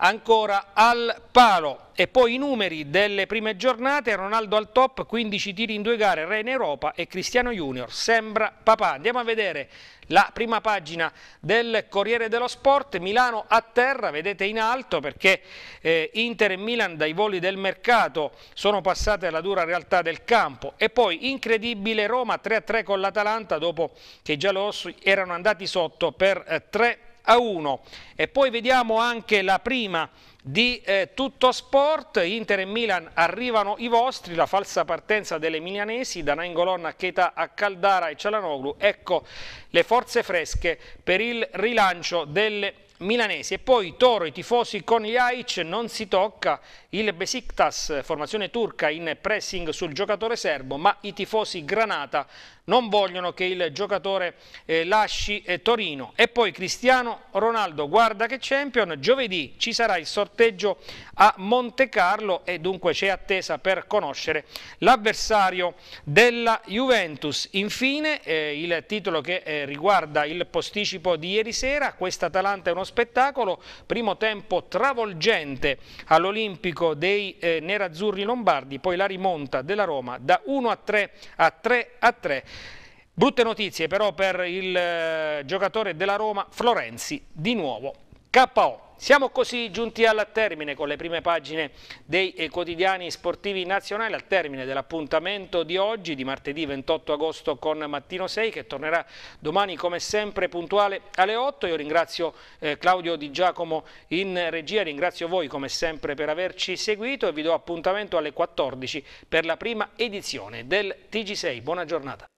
ancora al palo. E poi i numeri delle prime giornate, Ronaldo al top, 15 tiri in due gare, re in Europa e Cristiano Junior sembra papà. Andiamo a vedere la prima pagina del Corriere dello Sport, Milano a terra, vedete in alto perché eh, Inter e Milan dai voli del mercato sono passate alla dura realtà del campo e poi incredibile Roma 3-3 con l'Atalanta dopo che i giallorossi erano andati sotto per eh, 3 a 1. E poi vediamo anche la prima di eh, tutto sport, Inter e Milan arrivano i vostri, la falsa partenza delle milanesi, Danà in colonna, Cheta a Caldara e Cialanoglu, ecco le forze fresche per il rilancio delle milanesi e poi Toro, i tifosi con gli Aic, non si tocca il Besiktas, formazione turca in pressing sul giocatore serbo, ma i tifosi Granata non vogliono che il giocatore eh, lasci eh, Torino. E poi Cristiano Ronaldo, guarda che champion, giovedì ci sarà il sorteggio a Monte Carlo e dunque c'è attesa per conoscere l'avversario della Juventus. Infine eh, il titolo che eh, riguarda il posticipo di ieri sera, questa Atalanta è uno spettacolo, primo tempo travolgente all'Olimpico dei eh, Nerazzurri Lombardi, poi la rimonta della Roma da 1 a 3 a 3 a 3. Brutte notizie però per il eh, giocatore della Roma, Florenzi, di nuovo KO. Siamo così giunti al termine con le prime pagine dei eh, quotidiani sportivi nazionali, al termine dell'appuntamento di oggi, di martedì 28 agosto con Mattino 6 che tornerà domani come sempre puntuale alle 8. Io ringrazio eh, Claudio Di Giacomo in regia, ringrazio voi come sempre per averci seguito e vi do appuntamento alle 14 per la prima edizione del TG6. Buona giornata.